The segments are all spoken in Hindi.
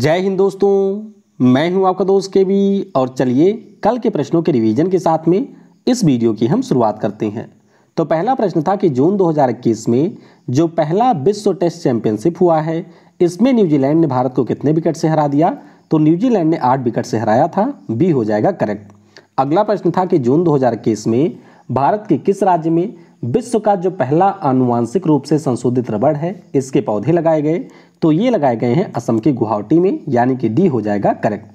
जय हिंद दोस्तों मैं हूं आपका दोस्त के भी और चलिए कल के प्रश्नों के रिवीजन के साथ में इस वीडियो की हम शुरुआत करते हैं तो पहला प्रश्न था कि जून 2021 में जो पहला विश्व टेस्ट चैंपियनशिप हुआ है इसमें न्यूजीलैंड ने भारत को कितने विकेट से हरा दिया तो न्यूजीलैंड ने आठ विकेट से हराया था बी हो जाएगा करेक्ट अगला प्रश्न था कि जून दो में भारत के किस राज्य में विश्व का जो पहला आनुवांशिक रूप से संशोधित रबड़ है इसके पौधे लगाए गए तो ये लगाए गए हैं असम के गुवाहाटी में यानी कि डी हो जाएगा करेक्ट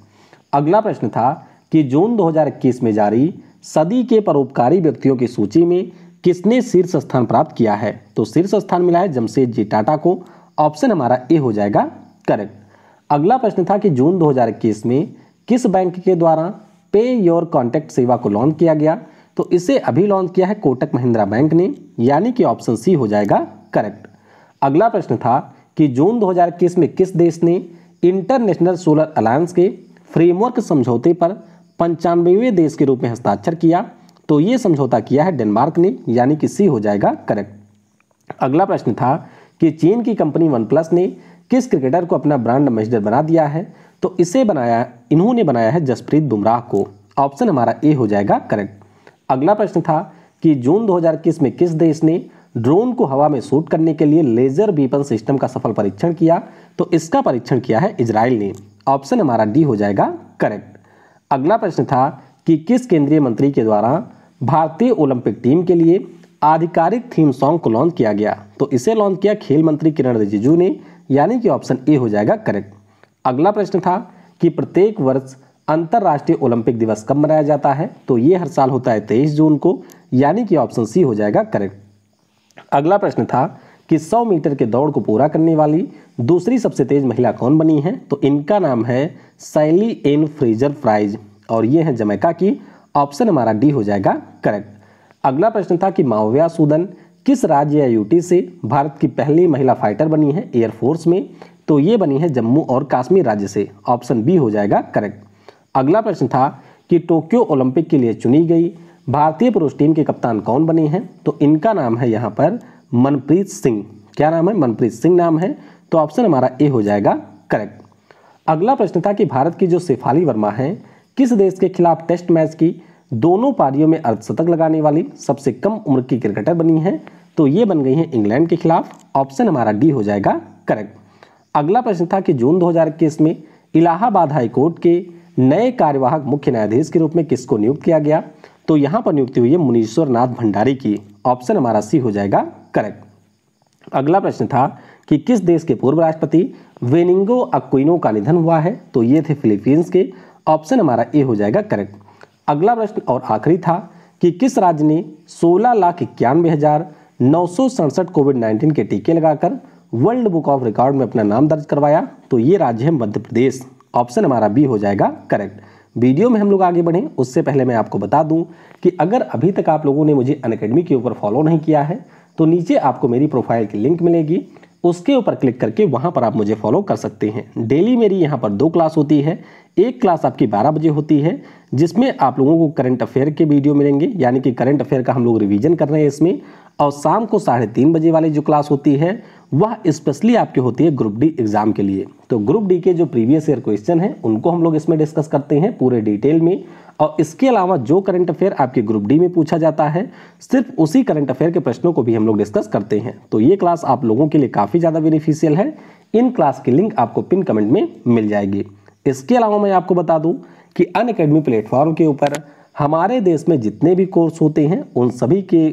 अगला प्रश्न था कि जून 2021 में जारी सदी के परोपकारी व्यक्तियों की सूची में किसने शीर्ष स्थान प्राप्त किया है तो शीर्ष स्थान मिला है जमशेद जी टाटा को ऑप्शन हमारा ए हो जाएगा करेक्ट अगला प्रश्न था कि जून दो में किस बैंक के द्वारा पे योर कॉन्टैक्ट सेवा को लॉन्च किया गया तो इसे अभी लॉन्च किया है कोटक महिंद्रा बैंक ने यानी कि ऑप्शन सी हो जाएगा करेक्ट अगला प्रश्न था कि जून 2021 में किस देश ने इंटरनेशनल सोलर अलायंस के फ्रेमवर्क समझौते पर पंचानवेवें देश के रूप में हस्ताक्षर किया तो ये समझौता किया है डेनमार्क ने यानी कि सी हो जाएगा करेक्ट अगला प्रश्न था कि चीन की कंपनी वन प्लस ने किस क्रिकेटर को अपना ब्रांड एम्बेसडर बना दिया है तो इसे बनाया इन्होंने बनाया है जसप्रीत बुमराह को ऑप्शन हमारा ए हो जाएगा करेक्ट अगला प्रश्न था कि जून 2021 में किस देश ने ड्रोन को हवा में शूट करने के लिए लेजर बीपन सिस्टम का सफल परीक्षण किया तो इसका परीक्षण किया है इसराइल ने ऑप्शन हमारा डी हो जाएगा करेक्ट अगला प्रश्न था कि किस केंद्रीय मंत्री के द्वारा भारतीय ओलंपिक टीम के लिए आधिकारिक थीम सॉन्ग को लॉन्च किया गया तो इसे लॉन्च किया खेल मंत्री किरण रिजिजू ने यानी कि ऑप्शन ए हो जाएगा करेक्ट अगला प्रश्न था कि प्रत्येक वर्ष अंतर्राष्ट्रीय ओलंपिक दिवस कब मनाया जाता है तो ये हर साल होता है तेईस जून को यानी कि ऑप्शन सी हो जाएगा करेक्ट अगला प्रश्न था कि 100 मीटर के दौड़ को पूरा करने वाली दूसरी सबसे तेज महिला कौन बनी है तो इनका नाम है सैली एन फ्रीजर प्राइज और ये है जमैका की ऑप्शन हमारा डी हो जाएगा करेक्ट अगला प्रश्न था कि माओव्या सूदन किस राज्य या यूटी से भारत की पहली महिला फाइटर बनी है एयरफोर्स में तो ये बनी है जम्मू और काश्मीर राज्य से ऑप्शन बी हो जाएगा करेक्ट अगला प्रश्न था कि टोक्यो ओलंपिक के लिए चुनी गई भारतीय पुरुष टीम के कप्तान कौन बने हैं तो इनका नाम है यहाँ पर मनप्रीत सिंह क्या नाम है मनप्रीत सिंह नाम है तो ऑप्शन हमारा ए हो जाएगा करेक्ट अगला प्रश्न था कि भारत की जो शेफाली वर्मा है किस देश के खिलाफ टेस्ट मैच की दोनों पारियों में अर्धशतक लगाने वाली सबसे कम उम्र की क्रिकेटर बनी हैं तो ये बन गई हैं इंग्लैंड के खिलाफ ऑप्शन हमारा डी हो जाएगा करेक्ट अगला प्रश्न था कि जून दो में इलाहाबाद हाईकोर्ट के नए कार्यवाहक मुख्य न्यायाधीश के रूप में किसको नियुक्त किया गया तो यहाँ पर नियुक्ति हुई है मुनीश्वर नाथ भंडारी की ऑप्शन हमारा सी हो जाएगा करेक्ट अगला प्रश्न था कि किस देश के पूर्व राष्ट्रपति वेनिंगो अक्विनो का निधन हुआ है तो ये थे फिलीपींस के ऑप्शन हमारा ए हो जाएगा करेक्ट अगला प्रश्न और आखिरी था कि किस राज्य ने सोलह लाख इक्यानवे हजार नौ सौ सड़सठ कोविड नाइन्टीन के टीके लगाकर वर्ल्ड बुक ऑफ रिकॉर्ड में अपना नाम दर्ज करवाया तो ये राज्य है मध्य प्रदेश ऑप्शन हमारा बी हो जाएगा करेक्ट वीडियो में हम लोग आगे बढ़ें उससे पहले मैं आपको बता दूं कि अगर अभी तक आप लोगों ने मुझे अनकेडमी के ऊपर फॉलो नहीं किया है तो नीचे आपको मेरी प्रोफाइल की लिंक मिलेगी उसके ऊपर क्लिक करके वहाँ पर आप मुझे फॉलो कर सकते हैं डेली मेरी यहाँ पर दो क्लास होती है एक क्लास आपकी 12 बजे होती है जिसमें आप लोगों को करंट अफेयर के वीडियो मिलेंगे यानी कि करंट अफेयर का हम लोग रिवीजन कर रहे हैं इसमें और शाम को साढ़े तीन बजे वाली जो क्लास होती है वह स्पेशली आपकी होती है ग्रुप डी एग्ज़ाम के लिए तो ग्रुप डी के जो प्रीवियस ईयर क्वेश्चन हैं उनको हम लोग इसमें डिस्कस करते हैं पूरे डिटेल में और इसके अलावा जो करंट अफेयर आपके ग्रुप डी में पूछा जाता है सिर्फ उसी करंट अफेयर के प्रश्नों को भी हम लोग डिस्कस करते हैं तो ये क्लास आप लोगों के लिए काफ़ी ज़्यादा बेनिफिशियल है इन क्लास की लिंक आपको पिन कमेंट में मिल जाएगी इसके अलावा मैं आपको बता दूँ कि अन अकेडमी प्लेटफॉर्म के ऊपर हमारे देश में जितने भी कोर्स होते हैं उन सभी के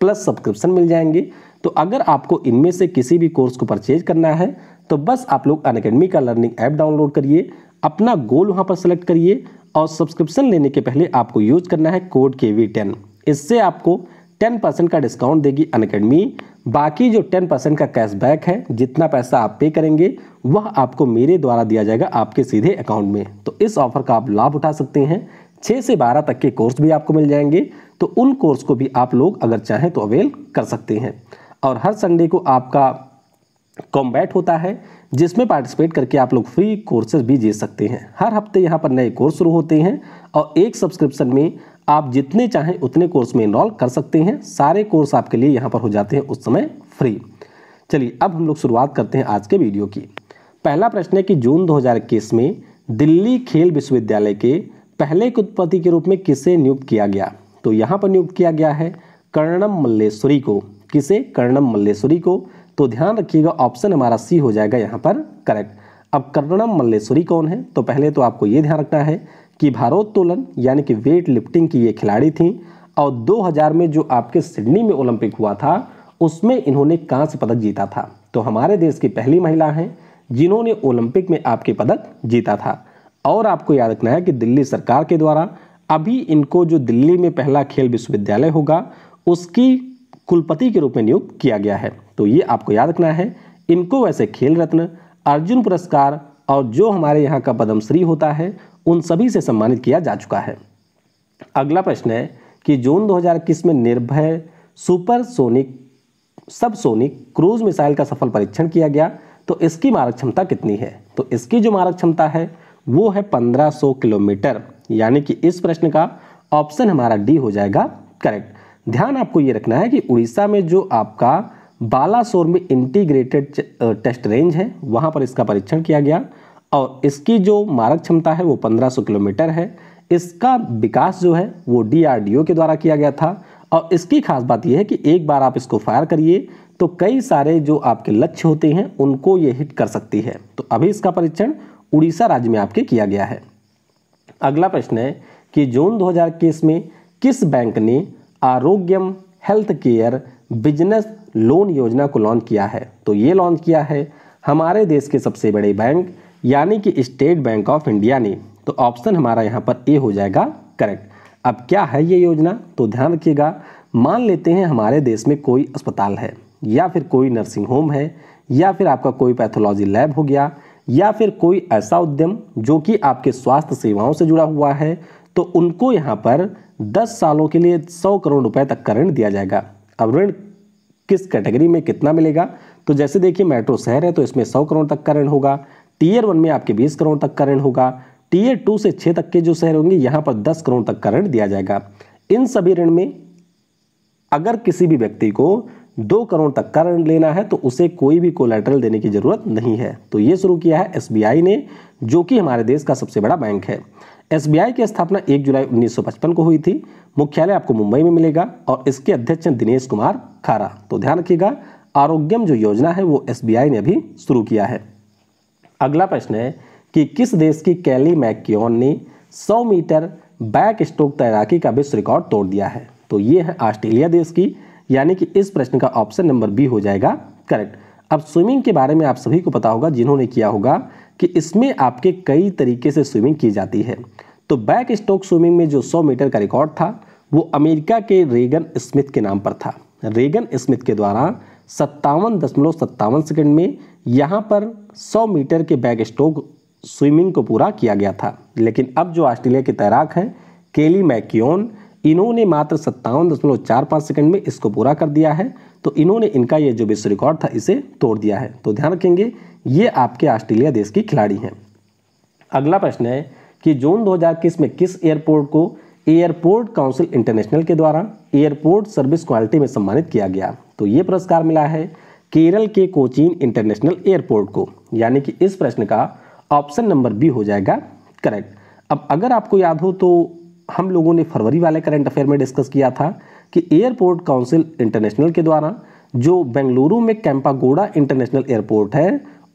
प्लस सब्सक्रिप्शन मिल जाएंगे तो अगर आपको इनमें से किसी भी कोर्स को परचेज करना है तो बस आप लोग अन का लर्निंग ऐप डाउनलोड करिए अपना गोल वहाँ पर सेलेक्ट करिए और सब्सक्रिप्शन लेने के पहले आपको यूज करना है कोड के वी टेन इससे आपको टेन परसेंट का डिस्काउंट देगी अनकेडमी बाकी जो टेन परसेंट का कैशबैक है जितना पैसा आप पे करेंगे वह आपको मेरे द्वारा दिया जाएगा आपके सीधे अकाउंट में तो इस ऑफर का आप लाभ उठा सकते हैं छः से बारह तक के कोर्स भी आपको मिल जाएंगे तो उन कोर्स को भी आप लोग अगर चाहें तो अवेल कर सकते हैं और हर संडे को आपका कॉम्बैट होता है जिसमें पार्टिसिपेट करके आप लोग फ्री कोर्सेज भी जीत सकते हैं हर हफ्ते यहाँ पर नए कोर्स शुरू होते हैं और एक सब्सक्रिप्शन में आप जितने चाहें उतने कोर्स में इनरॉल कर सकते हैं सारे कोर्स आपके लिए यहाँ पर हो जाते हैं उस समय फ्री चलिए अब हम लोग शुरुआत करते हैं आज के वीडियो की पहला प्रश्न है कि जून दो में दिल्ली खेल विश्वविद्यालय के पहले कुलपति के रूप में किसे नियुक्त किया गया तो यहाँ पर नियुक्त किया गया है कर्णम मल्लेश्वरी को किसे कर्णम मल्लेश्वरी को तो ध्यान रखिएगा ऑप्शन हमारा सी हो जाएगा यहाँ पर करेक्ट अब कर्णम मल्लेश्वरी कौन है तो पहले तो आपको ये ध्यान रखना है कि भारोत्तोलन यानी कि वेट लिफ्टिंग की ये खिलाड़ी थी और 2000 में जो आपके सिडनी में ओलंपिक हुआ था उसमें इन्होंने कांस्य पदक जीता था तो हमारे देश की पहली महिला हैं जिन्होंने ओलंपिक में आपके पदक जीता था और आपको याद रखना है कि दिल्ली सरकार के द्वारा अभी इनको जो दिल्ली में पहला खेल विश्वविद्यालय होगा उसकी कुलपति के रूप में नियुक्त किया गया है तो ये आपको याद रखना है इनको वैसे खेल रत्न अर्जुन पुरस्कार और जो हमारे यहाँ का पद्मश्री होता है उन सभी से सम्मानित किया जा चुका है अगला प्रश्न है कि जून 2021 में Nirbhay super sonic sub sonic cruise missile का सफल परीक्षण किया गया तो इसकी मारक क्षमता कितनी है तो इसकी जो मारक क्षमता है वो है 1500 किलोमीटर यानी कि इस प्रश्न का ऑप्शन हमारा डी हो जाएगा करेक्ट ध्यान आपको ये रखना है कि उड़ीसा में जो आपका बालासोर में इंटीग्रेटेड टेस्ट रेंज है वहाँ पर इसका परीक्षण किया गया और इसकी जो मारक क्षमता है वो 1500 किलोमीटर है इसका विकास जो है वो डीआरडीओ के द्वारा किया गया था और इसकी खास बात यह है कि एक बार आप इसको फायर करिए तो कई सारे जो आपके लक्ष्य होते हैं उनको ये हिट कर सकती है तो अभी इसका परीक्षण उड़ीसा राज्य में आपके किया गया है अगला प्रश्न है कि जून दो में किस बैंक ने Arogyam health care business loan योजना को लॉन्च किया है तो ये लॉन्च किया है हमारे देश के सबसे बड़े बैंक यानी कि स्टेट बैंक ऑफ इंडिया ने तो ऑप्शन हमारा यहाँ पर ए हो जाएगा करेक्ट अब क्या है ये योजना तो ध्यान रखिएगा मान लेते हैं हमारे देश में कोई अस्पताल है या फिर कोई नर्सिंग होम है या फिर आपका कोई पैथोलॉजी लैब हो गया या फिर कोई ऐसा उद्यम जो कि आपके स्वास्थ्य सेवाओं से जुड़ा हुआ है तो उनको यहाँ पर 10 सालों के लिए 100 करोड़ रुपए तक का ऋण दिया जाएगा अब ऋण किस कैटेगरी में कितना मिलेगा तो जैसे देखिए मेट्रो शहर है तो इसमें सौ करोड़ तक का ऋण होगा टीयर वन में आपके बीस करोड़ तक का ऋण होगा टीयर टू से छः तक के जो शहर होंगे यहाँ पर दस करोड़ तक का ऋण दिया जाएगा इन सभी ऋण में अगर किसी भी व्यक्ति को दो करोड़ तक का ऋण लेना है तो उसे कोई भी कोलेटरल देने की ज़रूरत नहीं है तो ये शुरू किया है एस ने जो कि हमारे देश का सबसे बड़ा बैंक है एस की स्थापना एक जुलाई उन्नीस को हुई थी मुख्यालय आपको मुंबई में मिलेगा और इसके अध्यक्ष दिनेश कुमार खारा तो ध्यान रखिएगा आरोग्यम जो योजना है वो एस ने अभी शुरू किया है अगला प्रश्न है कि किस देश की कैली मैक्योन ने 100 मीटर बैक स्ट्रोक तैराकी का विश्व रिकॉर्ड तोड़ दिया है तो ये है ऑस्ट्रेलिया देश की यानी कि इस प्रश्न का ऑप्शन नंबर बी हो जाएगा करेक्ट अब स्विमिंग के बारे में आप सभी को पता होगा जिन्होंने किया होगा कि इसमें आपके कई तरीके से स्विमिंग की जाती है तो बैक स्ट्रोक स्विमिंग में जो 100 मीटर का रिकॉर्ड था वो अमेरिका के रेगन स्मिथ के नाम पर था रेगन स्मिथ के द्वारा सत्तावन दशमलव सत्तावन सेकेंड में यहाँ पर 100 मीटर के बैक स्ट्रोक स्विमिंग को पूरा किया गया था लेकिन अब जो ऑस्ट्रेलिया के तैराक हैं केली मैक्योन इन्होंने मात्र सत्तावन दशमलव चार पाँच सेकेंड में इसको पूरा कर दिया है तो इन्होंने इनका ये जो विश्व रिकॉर्ड था इसे तोड़ दिया है तो ध्यान रखेंगे ये आपके ऑस्ट्रेलिया देश की खिलाड़ी हैं अगला प्रश्न है कि जून दो में किस एयरपोर्ट को एयरपोर्ट काउंसिल इंटरनेशनल के द्वारा एयरपोर्ट सर्विस क्वालिटी में सम्मानित किया गया तो ये पुरस्कार मिला है केरल के कोचीन इंटरनेशनल एयरपोर्ट को यानी कि इस प्रश्न का ऑप्शन नंबर बी हो जाएगा करेक्ट अब अगर आपको याद हो तो हम लोगों ने फरवरी वाले करंट अफेयर में डिस्कस किया था कि एयरपोर्ट काउंसिल इंटरनेशनल के द्वारा जो बेंगलुरु में कैंपागोड़ा इंटरनेशनल एयरपोर्ट है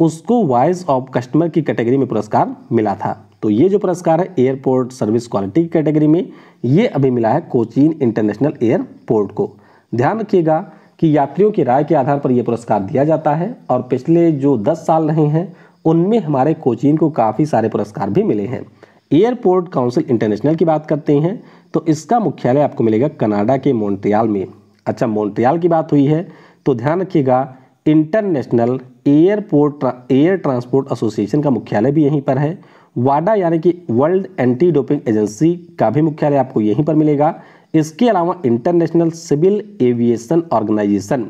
उसको वॉइस ऑफ कस्टमर की कैटेगरी में पुरस्कार मिला था तो ये जो पुरस्कार है एयरपोर्ट सर्विस क्वालिटी की कैटेगरी में ये अभी मिला है कोचीन इंटरनेशनल एयरपोर्ट को ध्यान रखिएगा कि यात्रियों की राय के आधार पर यह पुरस्कार दिया जाता है और पिछले जो दस साल रहे हैं उनमें हमारे कोचीन को काफ़ी सारे पुरस्कार भी मिले हैं एयरपोर्ट काउंसिल इंटरनेशनल की बात करते हैं तो इसका मुख्यालय आपको मिलेगा कनाडा के मोन्ट्रियाल में अच्छा मोन्ट्रियाल की बात हुई है तो ध्यान रखिएगा international airport air transport association का मुख्यालय भी यहीं पर है वाडा यानी कि वर्ल्ड एंटी डोपिंग एजेंसी का भी मुख्यालय आपको यहीं पर मिलेगा इसके अलावा इंटरनेशनल सिविल एविएशन ऑर्गेनाइजेशन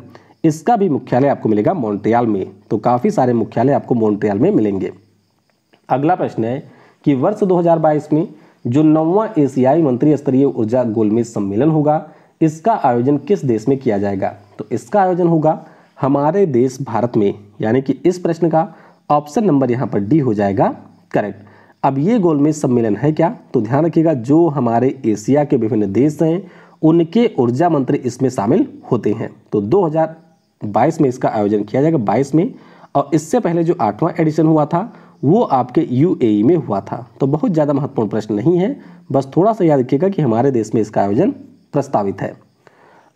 इसका भी मुख्यालय आपको मिलेगा मॉन्ट्रियाल में तो काफ़ी सारे मुख्यालय आपको मोन्ट्रियाल में मिलेंगे अगला प्रश्न है कि वर्ष 2022 में जो नौवा एशियाई मंत्री स्तरीय ऊर्जा गोलमेज सम्मेलन होगा इसका आयोजन किस देश में किया जाएगा तो इसका आयोजन होगा हमारे देश भारत में यानी कि इस प्रश्न का ऑप्शन नंबर यहाँ पर डी हो जाएगा करेक्ट अब ये गोलमेज सम्मेलन है क्या तो ध्यान रखिएगा जो हमारे एशिया के विभिन्न देश हैं उनके ऊर्जा मंत्री इसमें शामिल होते हैं तो 2022 में इसका आयोजन किया जाएगा 22 में और इससे पहले जो आठवां एडिशन हुआ था वो आपके यूएई e में हुआ था तो बहुत ज़्यादा महत्वपूर्ण प्रश्न नहीं है बस थोड़ा सा याद रखिएगा कि हमारे देश में इसका आयोजन प्रस्तावित है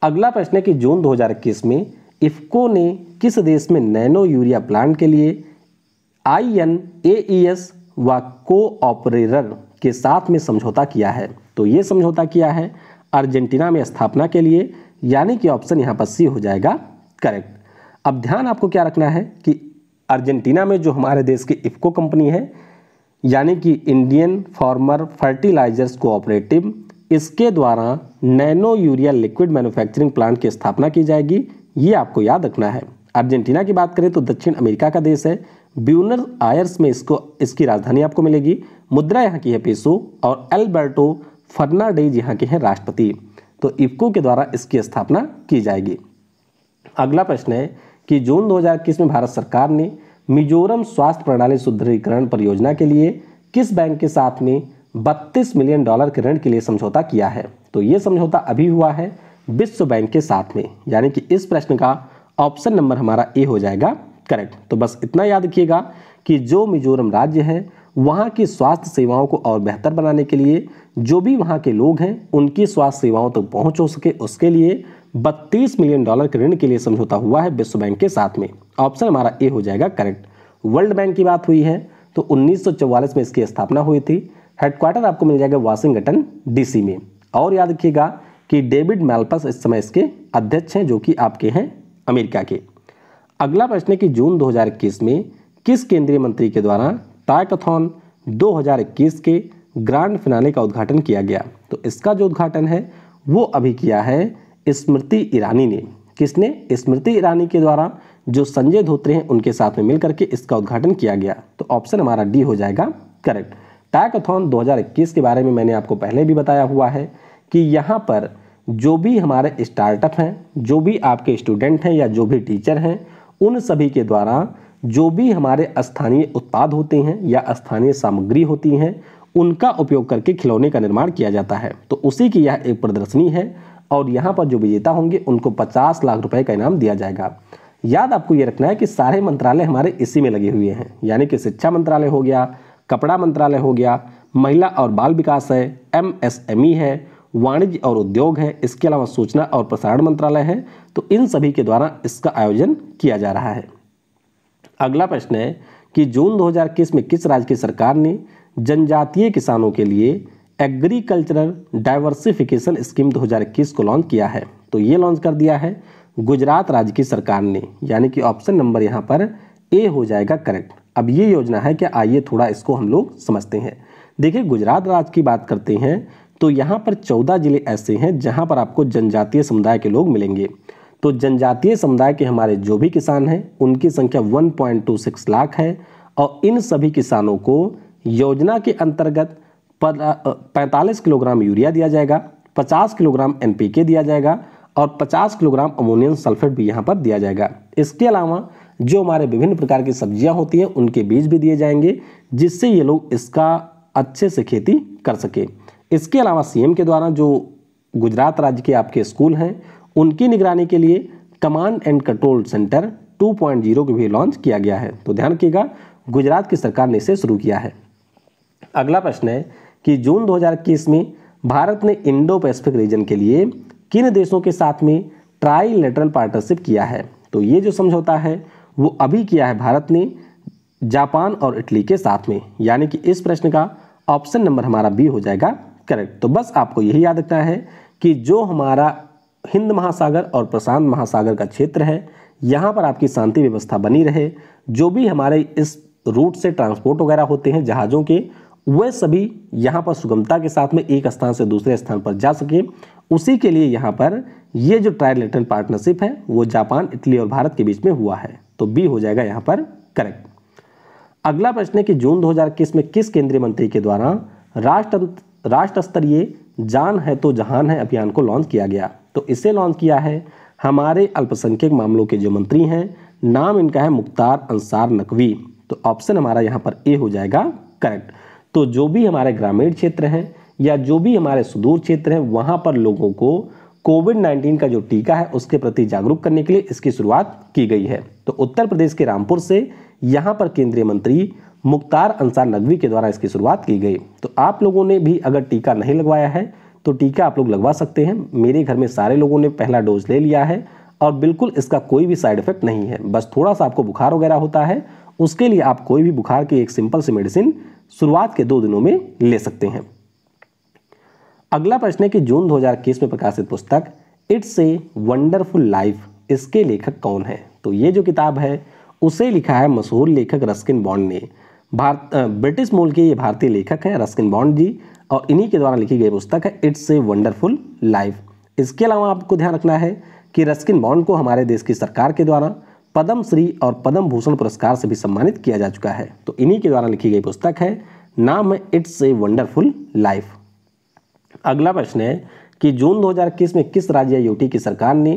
अगला प्रश्न है कि जून 2021 में इफ्को ने किस देश में नैनो यूरिया प्लांट के लिए आई एन ए एस व को ऑपरेर के साथ में समझौता किया है तो ये समझौता किया है अर्जेंटीना में स्थापना के लिए यानी कि ऑप्शन यहाँ पर सी हो जाएगा करेक्ट अब ध्यान आपको क्या रखना है कि अर्जेंटीना में जो हमारे देश की इफ्को कंपनी है यानी कि इंडियन फार्मर फर्टिलाइजर्स कोऑपरेटिव इसके द्वारा nano urea liquid manufacturing plant की स्थापना की जाएगी ये आपको याद रखना है अर्जेंटीना की बात करें तो दक्षिण अमेरिका का देश है ब्यूनर आयर्स में इसको इसकी राजधानी आपको मिलेगी मुद्रा यहाँ की है पेसो और एल्बर्टो फर्नाडेज यहाँ के हैं राष्ट्रपति तो इफ्को के द्वारा इसकी स्थापना की जाएगी अगला प्रश्न है कि जून 2021 में भारत सरकार ने मिजोरम स्वास्थ्य प्रणाली सुदृढ़ीकरण परियोजना के लिए किस बैंक के साथ में 32 मिलियन डॉलर के ऋण के लिए समझौता किया है तो ये समझौता अभी हुआ है विश्व बैंक के साथ में यानी कि इस प्रश्न का ऑप्शन नंबर हमारा ए हो जाएगा करेक्ट तो बस इतना याद रखिएगा कि जो मिजोरम राज्य है वहाँ की स्वास्थ्य सेवाओं को और बेहतर बनाने के लिए जो भी वहाँ के लोग हैं उनकी स्वास्थ्य सेवाओं तक तो पहुँच हो सके उसके लिए बत्तीस मिलियन डॉलर के ऋण के लिए समझौता हुआ है विश्व बैंक के साथ में ऑप्शन हमारा ए हो जाएगा करेक्ट वर्ल्ड बैंक की बात हुई है तो उन्नीस में इसकी स्थापना हुई थी हेडक्वार्टर आपको मिल जाएगा वाशिंगटन डीसी में और याद रखिएगा कि डेविड मेल्पस इस समय इसके अध्यक्ष हैं जो कि आपके हैं अमेरिका के अगला प्रश्न है कि जून 2021 में किस केंद्रीय मंत्री के द्वारा टाइकथॉन 2021 के ग्रांड फिनाले का उद्घाटन किया गया तो इसका जो उद्घाटन है वो अभी किया है स्मृति ईरानी ने किसने स्मृति ईरानी के द्वारा जो संजय धोत्रे हैं उनके साथ में मिलकर के इसका उद्घाटन किया गया तो ऑप्शन हमारा डी हो जाएगा करेक्ट टैकथॉन 2021 के बारे में मैंने आपको पहले भी बताया हुआ है कि यहाँ पर जो भी हमारे स्टार्टअप हैं जो भी आपके स्टूडेंट हैं या जो भी टीचर हैं उन सभी के द्वारा जो भी हमारे स्थानीय उत्पाद होते हैं या स्थानीय सामग्री होती हैं उनका उपयोग करके खिलौने का निर्माण किया जाता है तो उसी की यह एक प्रदर्शनी है और यहाँ पर जो विजेता होंगे उनको पचास लाख रुपए का इनाम दिया जाएगा याद आपको ये रखना है कि सारे मंत्रालय हमारे इसी में लगे हुए हैं यानी कि शिक्षा मंत्रालय हो गया कपड़ा मंत्रालय हो गया महिला और बाल विकास है ई है वाणिज्य और उद्योग है इसके अलावा सूचना और प्रसारण मंत्रालय है तो इन सभी के द्वारा इसका आयोजन किया जा रहा है अगला प्रश्न है कि जून 2021 में किस राज्य की सरकार ने जनजातीय किसानों के लिए एग्रीकल्चरल डाइवर्सिफिकेशन स्कीम 2021 को लॉन्च किया है तो ये लॉन्च कर दिया है गुजरात राज्य की सरकार ने यानी कि ऑप्शन नंबर यहाँ पर ए हो जाएगा करेक्ट अब ये योजना है कि आइए थोड़ा इसको हम लोग समझते हैं देखिए गुजरात राज्य की बात करते हैं तो यहाँ पर चौदह जिले ऐसे हैं जहाँ पर आपको जनजातीय समुदाय के लोग मिलेंगे तो जनजातीय समुदाय के हमारे जो भी किसान हैं उनकी संख्या 1.26 लाख है और इन सभी किसानों को योजना के अंतर्गत पैंतालीस किलोग्राम यूरिया दिया जाएगा पचास किलोग्राम एन दिया जाएगा और 50 किलोग्राम अमोनियम सल्फेट भी यहाँ पर दिया जाएगा इसके अलावा जो हमारे विभिन्न प्रकार की सब्जियाँ होती हैं उनके बीज भी दिए जाएंगे जिससे ये लोग इसका अच्छे से खेती कर सके इसके अलावा सीएम के द्वारा जो गुजरात राज्य के आपके स्कूल हैं उनकी निगरानी के लिए कमांड एंड कंट्रोल सेंटर 2.0 को भी लॉन्च किया गया है तो ध्यान रखिएगा गुजरात की सरकार ने इसे शुरू किया है अगला प्रश्न है कि जून 2021 में भारत ने इंडो पैसिफिक रीजन के लिए किन देशों के साथ में ट्राई लेटरल पार्टनरशिप किया है तो ये जो समझौता है वो अभी किया है भारत ने जापान और इटली के साथ में यानी कि इस प्रश्न का ऑप्शन नंबर हमारा बी हो जाएगा करेक्ट तो बस आपको यही याद रखना है कि जो हमारा हिंद महासागर और प्रशांत महासागर का क्षेत्र है यहाँ पर आपकी शांति व्यवस्था बनी रहे जो भी हमारे इस रूट से ट्रांसपोर्ट वगैरह होते हैं जहाज़ों के वह सभी यहाँ पर सुगमता के साथ में एक स्थान से दूसरे स्थान पर जा सके उसी के लिए यहाँ पर ये जो ट्रायलेटरल पार्टनरशिप है वो जापान इटली और भारत के बीच में हुआ है तो बी हो जाएगा यहाँ पर करेक्ट अगला प्रश्न है कि जून 2021 में किस केंद्रीय मंत्री के द्वारा राष्ट्र राष्ट्र स्तरीय जान है तो जहान है अभियान को लॉन्च किया गया तो इसे लॉन्च किया है हमारे अल्पसंख्यक मामलों के जो मंत्री हैं नाम इनका है मुख्तार अंसार नकवी तो ऑप्शन हमारा यहाँ पर ए हो जाएगा करेक्ट तो जो भी हमारे ग्रामीण क्षेत्र हैं या जो भी हमारे सुदूर क्षेत्र हैं वहाँ पर लोगों को कोविड 19 का जो टीका है उसके प्रति जागरूक करने के लिए इसकी शुरुआत की गई है तो उत्तर प्रदेश के रामपुर से यहाँ पर केंद्रीय मंत्री मुख्तार अंसार नकवी के द्वारा इसकी शुरुआत की गई तो आप लोगों ने भी अगर टीका नहीं लगवाया है तो टीका आप लोग लगवा सकते हैं मेरे घर में सारे लोगों ने पहला डोज ले लिया है और बिल्कुल इसका कोई भी साइड इफेक्ट नहीं है बस थोड़ा सा आपको बुखार वगैरह होता है उसके लिए आप कोई भी बुखार की एक सिंपल सी मेडिसिन शुरुआत के दो दिनों में ले सकते हैं अगला प्रश्न है कि जून 2021 में प्रकाशित पुस्तक इट्स ए वंडरफुल लाइफ इसके लेखक कौन है तो ये जो किताब है उसे लिखा है मशहूर लेखक रस्किन बॉन्ड ने भारत ब्रिटिश मूल के ये भारतीय लेखक हैं रस्किन बॉन्ड जी और इन्हीं के द्वारा लिखी गई पुस्तक है इट्स ए वंडरफुल लाइफ इसके अलावा आपको ध्यान रखना है कि रस्किन बॉन्ड को हमारे देश की सरकार के द्वारा पद्मश्री श्री और पद्म भूषण पुरस्कार से भी सम्मानित किया जा चुका है तो इन्हीं के द्वारा लिखी गई पुस्तक है नाम है इट्स ए वंडरफुल लाइफ अगला प्रश्न है कि जून 2021 में किस राज्य यूटी की सरकार ने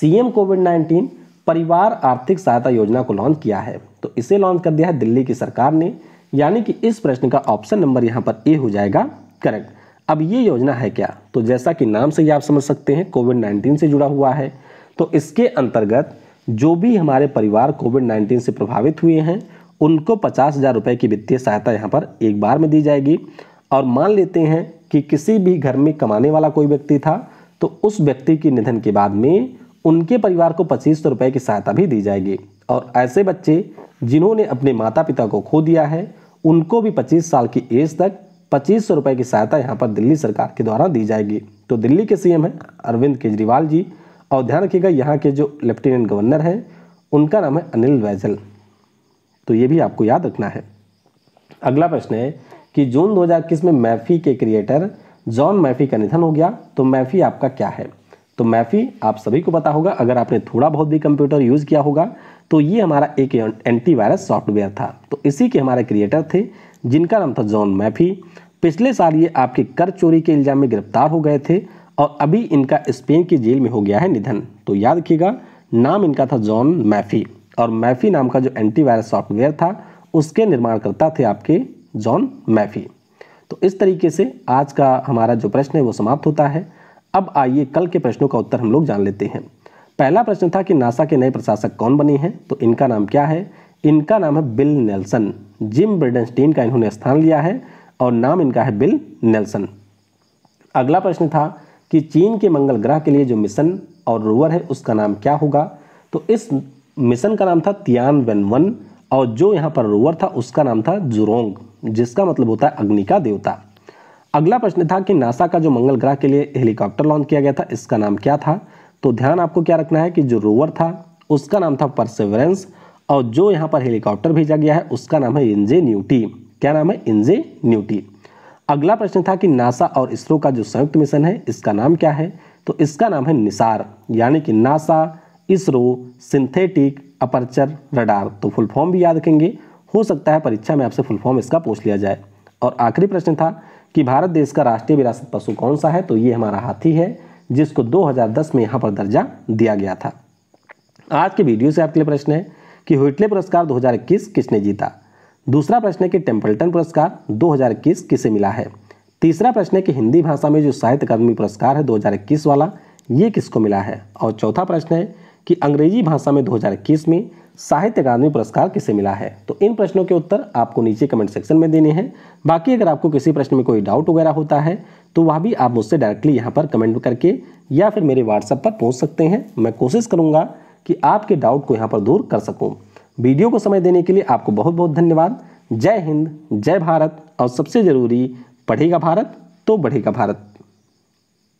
सीएम कोविड 19 परिवार आर्थिक सहायता योजना को लॉन्च किया है तो इसे लॉन्च कर दिया है दिल्ली की सरकार ने यानी कि इस प्रश्न का ऑप्शन नंबर यहाँ पर ए हो जाएगा करेक्ट अब ये योजना है क्या तो जैसा कि नाम से ही आप समझ सकते हैं कोविड 19 से जुड़ा हुआ है तो इसके अंतर्गत जो भी हमारे परिवार कोविड नाइन्टीन से प्रभावित हुए हैं उनको पचास हज़ार रुपये की वित्तीय सहायता यहाँ पर एक बार में दी जाएगी और मान लेते हैं कि किसी भी घर में कमाने वाला कोई व्यक्ति था तो उस व्यक्ति के निधन के बाद में उनके परिवार को पच्चीस सौ रुपये की सहायता भी दी जाएगी और ऐसे बच्चे जिन्होंने अपने माता पिता को खो दिया है उनको भी पच्चीस साल की एज तक पच्चीस सौ रुपये की सहायता यहाँ पर दिल्ली सरकार के द्वारा दी जाएगी तो दिल्ली के सीएम हैं अरविंद केजरीवाल जी और ध्यान रखिएगा यहाँ के जो लेफ्टिनेंट गवर्नर हैं उनका नाम है अनिल वैजल तो ये भी आपको याद रखना है अगला प्रश्न है कि जून 2021 में मैफी के क्रिएटर जॉन मैफी का निधन हो गया तो मैफी आपका क्या है तो मैफी आप सभी को पता होगा अगर आपने थोड़ा बहुत भी कंप्यूटर यूज़ किया होगा तो ये हमारा एक एंटीवायरस सॉफ्टवेयर था तो इसी के हमारे क्रिएटर थे जिनका नाम था जॉन मैफी पिछले साल ये आपके कर चोरी के इल्ज़ाम में गिरफ्तार हो गए थे और अभी इनका स्पेन की जेल में हो गया है निधन तो याद रखिएगा नाम इनका था जॉन मैफी और मैफी नाम का जो एंटीवायरस सॉफ्टवेयर था उसके निर्माणकर्ता थे आपके जॉन मैफी तो इस तरीके से आज का हमारा जो प्रश्न है वो समाप्त होता है अब आइए कल के प्रश्नों का उत्तर हम लोग जान लेते हैं पहला प्रश्न था कि नासा के नए प्रशासक कौन बने हैं तो इनका नाम क्या है इनका नाम है बिल नेल्सन जिम ब्रिडनस्टीन का इन्होंने स्थान लिया है और नाम इनका है बिल नेल्सन अगला प्रश्न था कि चीन के मंगल ग्रह के लिए जो मिशन और रोवर है उसका नाम क्या होगा तो इस मिशन का नाम था तियान वन वन और जो यहाँ पर रोवर था उसका नाम था जुरोंग जिसका मतलब होता है अग्नि का देवता अगला प्रश्न था कि नासा का जो मंगल ग्रह के लिए हेलीकॉप्टर लॉन्च किया गया था इसका नाम क्या था तो ध्यान आपको क्या रखना है कि जो रोवर था उसका नाम था परसेवरेंस और जो यहाँ पर हेलीकॉप्टर भेजा गया है उसका नाम है इंजे न्यूटी क्या नाम है इंजे न्यूटी अगला प्रश्न था कि नासा और इसरो का जो संयुक्त मिशन है इसका नाम क्या है तो इसका नाम है निसार यानी कि NASA ISRO synthetic aperture radar तो फुल फॉर्म भी याद रखेंगे हो सकता है परीक्षा में आपसे फुल फॉर्म इसका पूछ लिया जाए और आखिरी प्रश्न था कि भारत देश का राष्ट्रीय विरासत पशु कौन सा है तो ये हमारा हाथी है जिसको 2010 में यहाँ पर दर्जा दिया गया था आज के वीडियो से आपके लिए प्रश्न है कि हुइटले पुरस्कार 2021 किसने जीता दूसरा प्रश्न है कि टेम्पल्टन पुरस्कार 2021 किसे मिला है तीसरा प्रश्न है कि हिंदी भाषा में जो साहित्य अकादमी पुरस्कार है 2021 वाला ये किसको मिला है और चौथा प्रश्न है कि अंग्रेजी भाषा में 2021 में साहित्य अकादमी पुरस्कार किसे मिला है तो इन प्रश्नों के उत्तर आपको नीचे कमेंट सेक्शन में देने हैं बाकी अगर आपको किसी प्रश्न में कोई डाउट वगैरह होता है तो वह भी आप मुझसे डायरेक्टली यहाँ पर कमेंट करके या फिर मेरे व्हाट्सएप पर पहुँच सकते हैं मैं कोशिश करूँगा कि आपके डाउट को यहाँ पर दूर कर सकूँ वीडियो को समय देने के लिए आपको बहुत बहुत धन्यवाद जय हिंद जय भारत और सबसे ज़रूरी पढ़ेगा भारत तो बढ़ेगा भारत